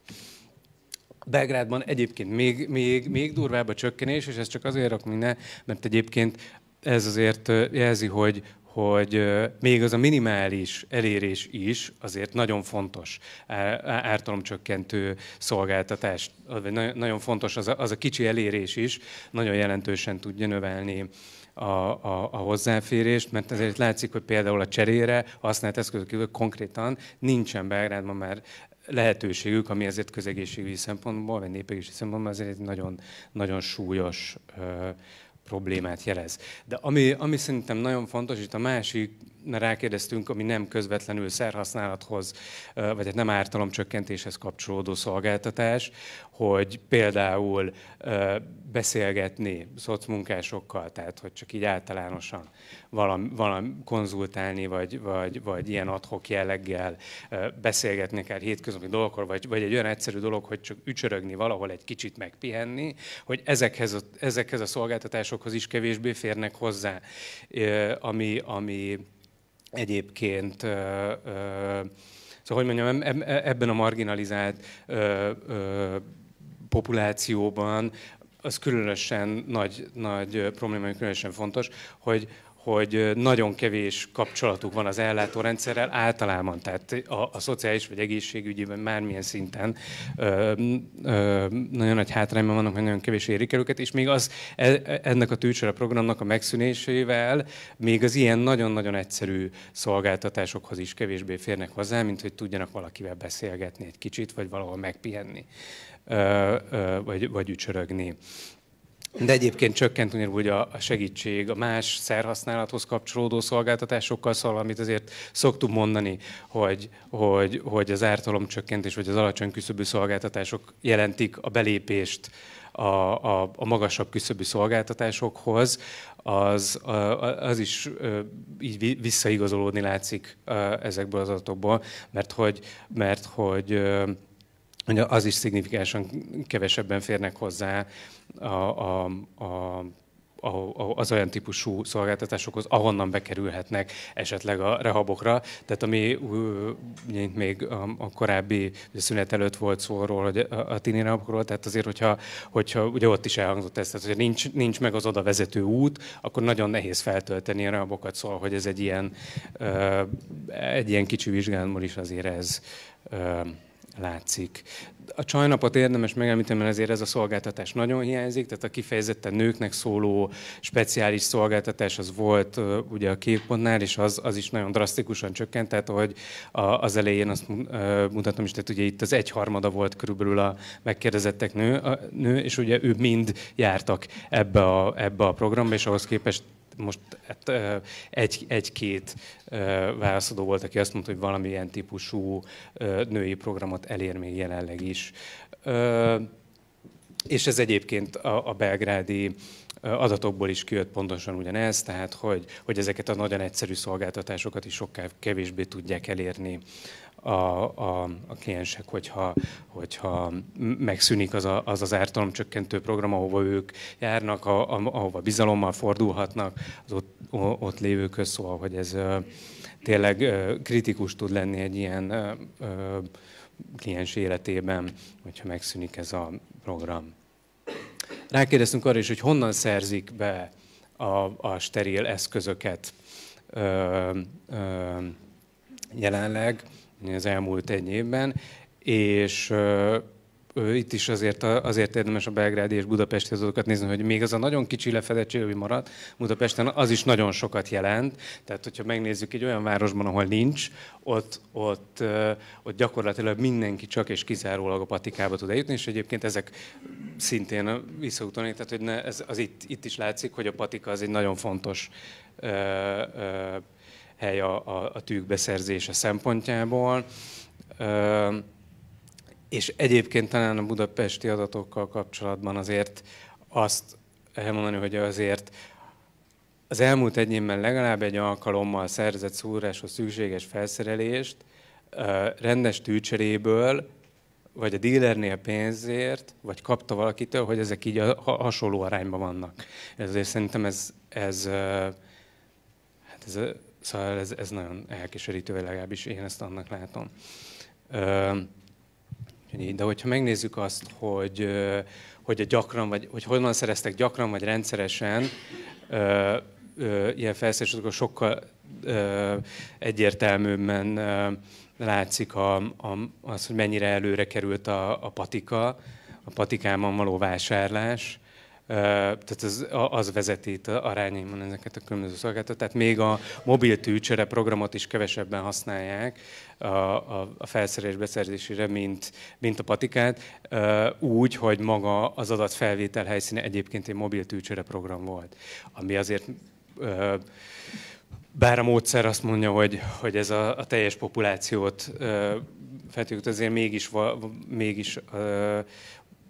Belgrádban egyébként még, még, még durvább a csökkenés, és ez csak azért rak minden, mert egyébként ez azért jelzi, hogy, hogy még az a minimális elérés is azért nagyon fontos ártalomcsökkentő szolgáltatás, vagy nagyon fontos az a, az a kicsi elérés is, nagyon jelentősen tudja növelni a, a, a hozzáférést, mert azért látszik, hogy például a cserére használt eszközök kívül konkrétan nincsen Belgrádban már lehetőségük, ami azért közegészségügyi szempontból, vagy népegészségügyi szempontból azért egy nagyon, nagyon súlyos problémát jelez. De ami, ami szerintem nagyon fontos, itt a másik rákérdeztünk, ami nem közvetlenül szerhasználathoz, vagy egy hát nem ártalomcsökkentéshez kapcsolódó szolgáltatás, hogy például beszélgetni szocmunkásokkal, tehát hogy csak így általánosan valami, valami konzultálni, vagy, vagy, vagy ilyen adhok jelleggel beszélgetni akár hétköznapi dolgokról, vagy, vagy egy olyan egyszerű dolog, hogy csak ücsörögni valahol egy kicsit megpihenni, hogy ezekhez a, ezekhez a szolgáltatásokhoz is kevésbé férnek hozzá, ami, ami egyébként Szóval, hogy mondjam, ebben a marginalizált ö, ö, populációban az különösen nagy, nagy probléma, különösen fontos, hogy, hogy nagyon kevés kapcsolatuk van az ellátórendszerrel általában, tehát a, a szociális vagy egészségügyiben mármilyen szinten ö, ö, nagyon nagy hátrányban vannak, nagyon kevés érik el őket, és még az e, e, ennek a tűcsere programnak a megszűnésével még az ilyen nagyon-nagyon egyszerű szolgáltatásokhoz is kevésbé férnek hozzá, mint hogy tudjanak valakivel beszélgetni egy kicsit, vagy valahol megpihenni, ö, ö, vagy, vagy ücsörögni. De egyébként csökkent ugyanúgy a, segítség a más szerhasználathoz kapcsolódó szolgáltatásokkal, szóval amit azért szoktuk mondani, hogy, hogy, hogy az ártalom csökkentés vagy az alacsony küszöbű szolgáltatások jelentik a belépést a, a, a magasabb küszöbű szolgáltatásokhoz, az, az is így visszaigazolódni látszik ezekből az adatokból, mert hogy, mert hogy hogy az is szignifikánsan kevesebben férnek hozzá a, a, a az olyan típusú szolgáltatásokhoz, ahonnan bekerülhetnek esetleg a rehabokra. Tehát ami még a korábbi szünet előtt volt szóról, hogy a tini rehabokról, tehát azért, hogyha, hogyha ugye ott is elhangzott ez, tehát hogyha nincs, nincs meg az oda vezető út, akkor nagyon nehéz feltölteni a rehabokat, szóval, hogy ez egy ilyen, egy ilyen kicsi vizsgálatból is azért ez látszik. A csajnapot érdemes megemlíteni, mert ezért ez a szolgáltatás nagyon hiányzik, tehát a kifejezetten nőknek szóló speciális szolgáltatás az volt ugye a képpontnál, és az, az is nagyon drasztikusan csökkent, tehát ahogy az elején azt mutatom is, tehát ugye itt az egyharmada volt körülbelül a megkérdezettek nő, a nő és ugye ő mind jártak ebbe a, ebbe a programba, és ahhoz képest most hát, egy, egy-két válaszadó volt, aki azt mondta, hogy valamilyen típusú női programot elér még jelenleg is. És ez egyébként a, a belgrádi adatokból is kijött pontosan ugyanez, tehát hogy, hogy ezeket a nagyon egyszerű szolgáltatásokat is sokkal kevésbé tudják elérni a, a, a kliensek, hogyha, hogyha megszűnik az a, az, az ártalomcsökkentő program, ahova ők járnak, a, a, ahova bizalommal fordulhatnak az ott, ott lévőköz, szóval, hogy ez tényleg kritikus tud lenni egy ilyen kliens életében, hogyha megszűnik ez a program. Rákérdeztünk arra is, hogy honnan szerzik be a, a steril eszközöket ö, ö, jelenleg az elmúlt egy évben, és itt is azért, azért érdemes a belgrádi és budapesti azokat nézni, hogy még az a nagyon kicsi lefedettség, ami maradt Budapesten, az is nagyon sokat jelent. Tehát, hogyha megnézzük egy olyan városban, ahol nincs, ott, ott, ott gyakorlatilag mindenki csak és kizárólag a patikába tud eljutni, és egyébként ezek szintén visszautalni, tehát hogy ne, ez, az itt, itt is látszik, hogy a patika az egy nagyon fontos ö, ö, hely a, a, a tűk beszerzése szempontjából. És egyébként talán a budapesti adatokkal kapcsolatban azért azt elmondani, hogy azért az elmúlt egy évben legalább egy alkalommal szerzett szúráshoz szükséges felszerelést rendes tűcseréből, vagy a dílernél pénzért, vagy kapta valakitől, hogy ezek így a hasonló arányban vannak. Ezért szerintem ez, ez, hát ez Szóval ez, ez nagyon elkeserítő, legalábbis én ezt annak látom. De hogyha megnézzük azt, hogy, hogy a gyakran, vagy hogy honnan szereztek gyakran, vagy rendszeresen ilyen felszerelést, akkor sokkal egyértelműbben látszik az, hogy mennyire előre került a, a patika, a patikában való vásárlás, tehát az, az vezeti arányaimon ezeket a különböző szolgáltatókat. Tehát még a mobil tűcsere programot is kevesebben használják a, a, a felszerelés beszerzésére, mint, mint a patikát, úgy, hogy maga az adatfelvétel helyszíne egyébként egy mobil tűcsere program volt, ami azért bár a módszer azt mondja, hogy, hogy ez a, a teljes populációt feltétlenül azért mégis, mégis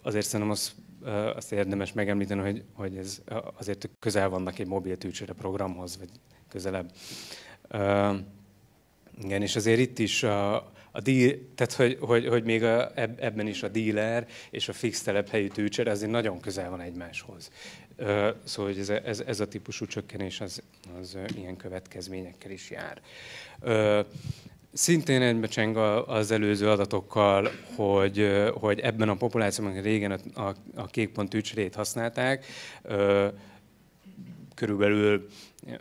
azért szerintem az azt érdemes megemlíteni, hogy, hogy ez azért közel vannak egy mobil tűcsőre programhoz, vagy közelebb. Igen, és azért itt is a, a díl, tehát hogy, hogy, hogy még a, ebben is a dealer és a fix telephelyi tűcsere azért nagyon közel van egymáshoz. Szóval hogy ez, ez, ez a típusú csökkenés az, az ilyen következményekkel is jár. Szintén egybecseng az előző adatokkal, hogy, hogy ebben a populációban régen a, a, a kékpont ücsrét használták, körülbelül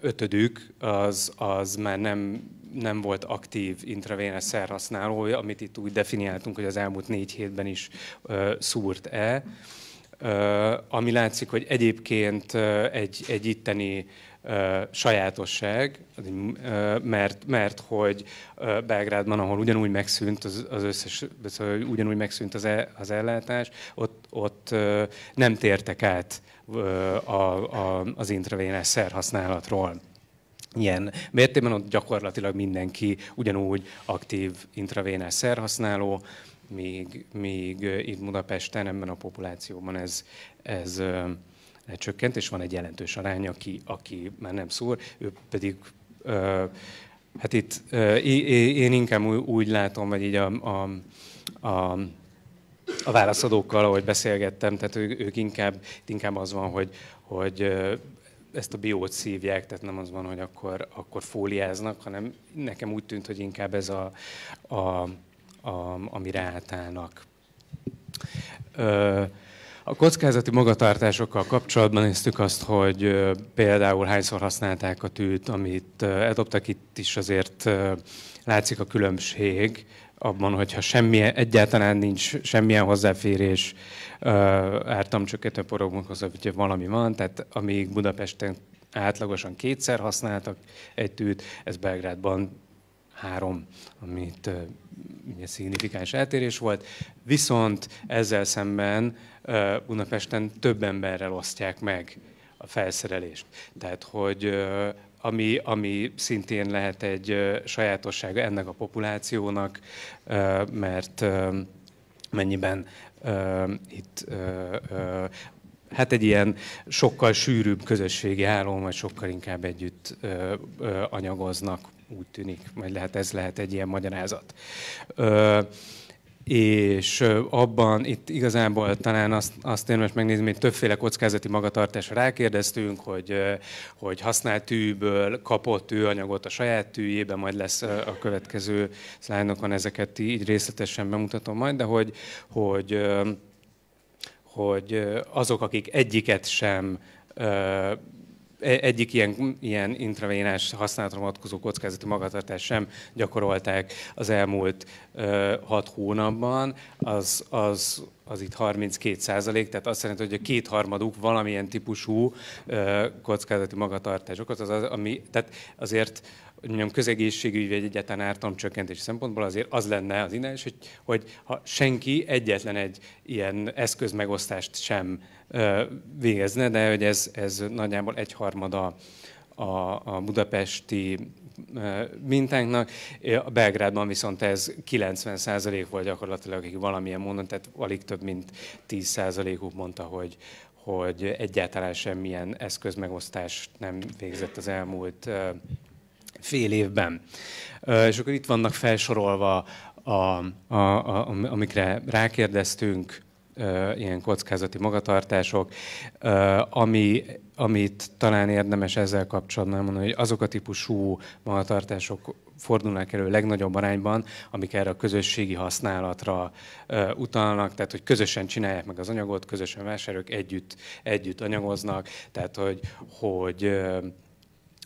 ötödük az, az már nem, nem volt aktív intravénes szerhasználója, amit itt úgy definiáltunk, hogy az elmúlt négy hétben is szúrt-e. ami látszik, hogy egyébként egy, egy itteni sajátosság, mert, mert hogy Belgrádban, ahol ugyanúgy megszűnt az, az összes, szóval ugyanúgy megszűnt az, e, az ellátás, ott, ott nem tértek át a, a, az intravénás szerhasználatról ilyen mértékben, ott gyakorlatilag mindenki ugyanúgy aktív intravénás szerhasználó, míg, míg itt Budapesten, ebben a populációban ez, ez csökkent, és van egy jelentős arány, aki, aki már nem szúr, ő pedig Hát itt én inkább úgy látom, vagy így a, a, a, a válaszadókkal, ahogy beszélgettem, tehát ők, inkább, inkább az van, hogy, hogy ezt a biót szívják, tehát nem az van, hogy akkor, akkor fóliáznak, hanem nekem úgy tűnt, hogy inkább ez a, a, a amire átállnak. Ö, a kockázati magatartásokkal kapcsolatban néztük azt, hogy például hányszor használták a tűt, amit eldobtak itt is azért látszik a különbség abban, hogyha semmi egyáltalán nincs semmilyen hozzáférés ártamcsökkentő porogmunkhoz, hogyha valami van, tehát amíg Budapesten átlagosan kétszer használtak egy tűt, ez Belgrádban három, amit szignifikáns eltérés volt, viszont ezzel szemben Budapesten több emberrel osztják meg a felszerelést. Tehát, hogy ami, ami szintén lehet egy sajátossága ennek a populációnak, mert mennyiben itt hát egy ilyen sokkal sűrűbb közösségi álom, vagy sokkal inkább együtt anyagoznak, úgy tűnik, vagy lehet ez lehet egy ilyen magyarázat. Ö, és abban itt igazából talán azt, azt érdemes megnézni, hogy többféle kockázati magatartásra rákérdeztünk, hogy, hogy használt tűből kapott tűanyagot a saját tűjében, majd lesz a következő szlájnokon ezeket így részletesen bemutatom majd, de hogy, hogy, hogy azok, akik egyiket sem E-, egyik ilyen, ilyen intravénás használatra vonatkozó kockázati magatartást sem gyakorolták az elmúlt ö, hat hónapban, az, az, az itt 32 százalék, tehát azt jelenti, hogy a kétharmaduk valamilyen típusú ö, kockázati magatartásokat, az, az, ami, tehát azért mondjam, közegészségügy vagy egyáltalán ártamcsökkentés szempontból azért az lenne az innen, hogy, hogy ha senki egyetlen egy ilyen eszközmegosztást sem ö, végezne, de hogy ez, ez nagyjából egyharmada a, a budapesti mintánknak. A Belgrádban viszont ez 90% volt gyakorlatilag, akik valamilyen módon, tehát alig több mint 10%-uk mondta, hogy, hogy egyáltalán semmilyen eszközmegosztást nem végzett az elmúlt fél évben. És akkor itt vannak felsorolva, a, a, a, amikre rákérdeztünk, ilyen kockázati magatartások, ami, amit talán érdemes ezzel kapcsolatban mondani, hogy azok a típusú magatartások fordulnak elő legnagyobb arányban, amik erre a közösségi használatra utalnak, tehát hogy közösen csinálják meg az anyagot, közösen vásárolják, együtt, együtt anyagoznak, tehát hogy, hogy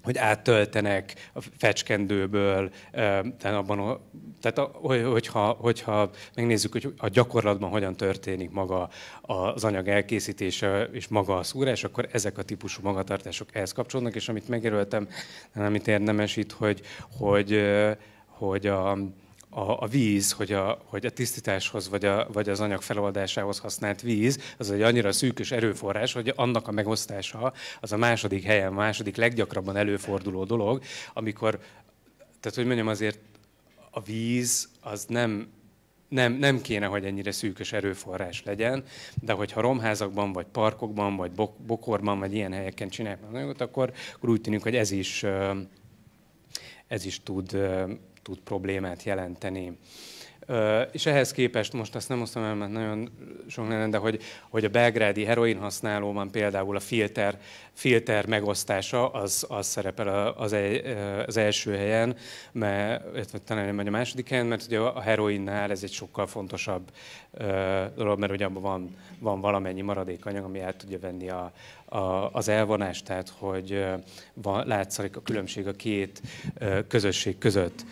hogy áttöltenek a fecskendőből, tehát, abban, tehát hogyha, hogyha megnézzük, hogy a gyakorlatban hogyan történik maga az anyag elkészítése és maga a szúrás, akkor ezek a típusú magatartások ehhez kapcsolódnak, és amit megjelöltem, amit érdemes itt, hogy, hogy, hogy a, a, a víz, hogy a, hogy a tisztításhoz vagy, a, vagy az anyag feloldásához használt víz, az egy annyira szűkös erőforrás, hogy annak a megosztása az a második helyen, a második leggyakrabban előforduló dolog, amikor, tehát hogy mondjam, azért a víz az nem nem, nem kéne, hogy ennyire szűkös erőforrás legyen, de hogyha romházakban, vagy parkokban, vagy bokorban, vagy ilyen helyeken csinálják meg akkor, akkor úgy tűnik, hogy ez is, ez is tud tud problémát jelenteni. És ehhez képest, most azt nem osztom el, mert nagyon sok lenne, de hogy, hogy a belgrádi heroin használóban például a filter, filter megosztása az, az szerepel az, az első helyen, mert, talán nem a második helyen, mert ugye a heroinnál ez egy sokkal fontosabb dolog, mert ugye abban van, van valamennyi maradékanyag, ami el tudja venni a, a, az elvonást, tehát hogy van, látszik a különbség a két közösség között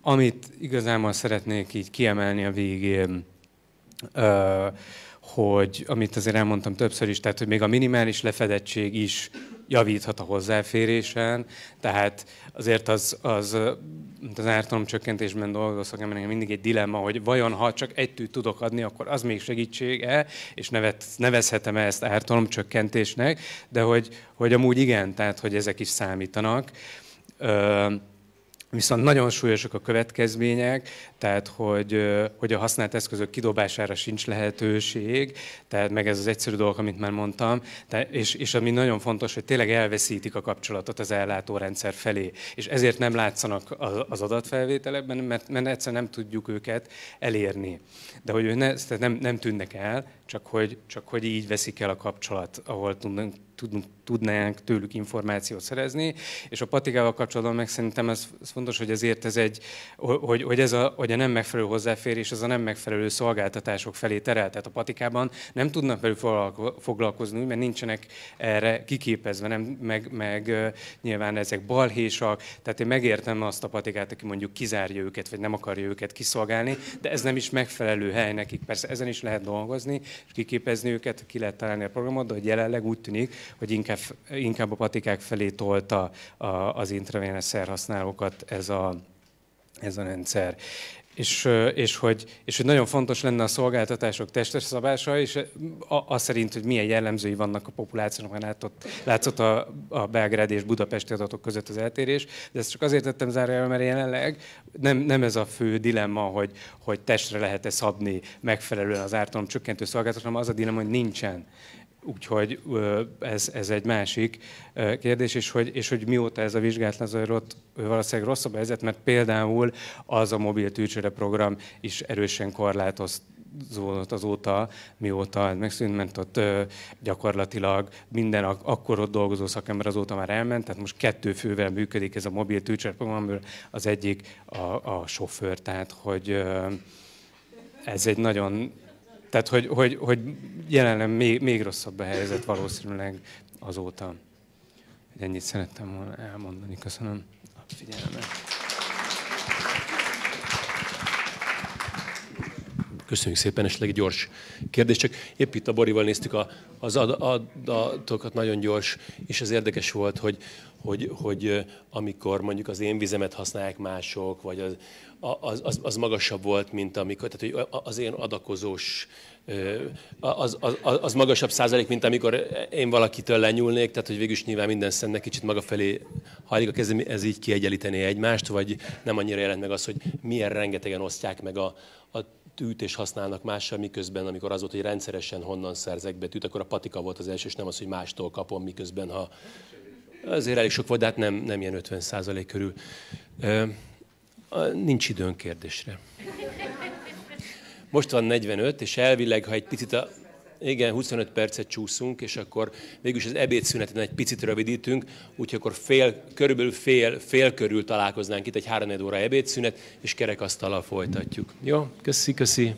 amit igazán szeretnék így kiemelni a végén, hogy amit azért elmondtam többször is, tehát hogy még a minimális lefedettség is javíthat a hozzáférésen, tehát azért az, az, az ártalomcsökkentésben mert nekem mindig egy dilemma, hogy vajon ha csak egy tűt tudok adni, akkor az még segítsége, és nevet, nevezhetem-e ezt ártalomcsökkentésnek, de hogy, hogy amúgy igen, tehát hogy ezek is számítanak. Ö, viszont nagyon súlyosak a következmények, tehát hogy, hogy a használt eszközök kidobására sincs lehetőség, tehát meg ez az egyszerű dolog, amit már mondtam, tehát, és, és ami nagyon fontos, hogy tényleg elveszítik a kapcsolatot az ellátórendszer felé, és ezért nem látszanak az adatfelvételekben, mert, mert egyszerűen nem tudjuk őket elérni. De hogy ne, tehát nem, nem tűnnek el, csak hogy, csak hogy így veszik el a kapcsolat, ahol tudnak, tudunk, tudnánk tőlük információt szerezni, és a patikával kapcsolatban meg szerintem ez, ez fontos, hogy ezért ez egy, hogy, hogy ez a, hogy a nem megfelelő hozzáférés, az a nem megfelelő szolgáltatások felé terel. Tehát a patikában nem tudnak velük foglalkozni, mert nincsenek erre kiképezve, nem, meg, meg nyilván ezek balhésak, tehát én megértem azt a patikát, aki mondjuk kizárja őket, vagy nem akarja őket kiszolgálni, de ez nem is megfelelő hely nekik. Persze ezen is lehet dolgozni, és kiképezni őket, ki lehet találni a programot, de hogy jelenleg úgy tűnik, hogy inkább, inkább a patikák felé tolta a, az intravénes szerhasználókat ez a, ez a rendszer és, és, hogy, és hogy nagyon fontos lenne a szolgáltatások testes szabása, és az szerint, hogy milyen jellemzői vannak a populációnak, mert látott, látszott a, a Belgrád és budapesti adatok között az eltérés, de ezt csak azért tettem zárójelbe, mert jelenleg nem, nem ez a fő dilemma, hogy, hogy testre lehet-e szabni megfelelően az ártalom csökkentő szolgáltatásra, hanem az a dilemma, hogy nincsen Úgyhogy ez, ez egy másik kérdés, és hogy, és hogy mióta ez a vizsgálat lezajlott, valószínűleg rosszabb helyzet, mert például az a mobil tűcsere program is erősen korlátozt azóta, mióta megszűnt, mert ott gyakorlatilag minden akkor ott dolgozó szakember azóta már elment, tehát most kettő fővel működik ez a mobil program, amiből az egyik a, a sofőr, tehát hogy ez egy nagyon tehát, hogy, hogy, hogy jelenleg még, még rosszabb a helyzet valószínűleg azóta. Ennyit szerettem volna elmondani. Köszönöm a figyelmet. Köszönjük szépen, esetleg gyors kérdés. Csak épp itt a Borival néztük a, az adatokat nagyon gyors, és ez érdekes volt, hogy, hogy, hogy amikor mondjuk az én vizemet használják mások, vagy az, az, az, az magasabb volt, mint amikor, tehát hogy az én adakozós, az, az, az magasabb százalék, mint amikor én valakitől lenyúlnék, tehát hogy végülis nyilván minden szemnek kicsit maga felé hajlik a kezem, ez így kiegyenlítené egymást, vagy nem annyira jelent meg az, hogy milyen rengetegen osztják meg a, a tűt és használnak mással, miközben amikor az volt, hogy rendszeresen honnan szerzek be tűt, akkor a patika volt az első, és nem az, hogy mástól kapom, miközben ha azért elég sok volt, de hát nem, nem ilyen 50 százalék körül. Nincs időn kérdésre. Most van 45, és elvileg, ha egy picit a igen, 25 percet csúszunk, és akkor végülis az ebédszüneten egy picit rövidítünk, úgyhogy akkor fél, körülbelül fél, fél körül találkoznánk itt egy 3 óra ebédszünet, és kerekasztallal folytatjuk. Jó, köszi, köszi.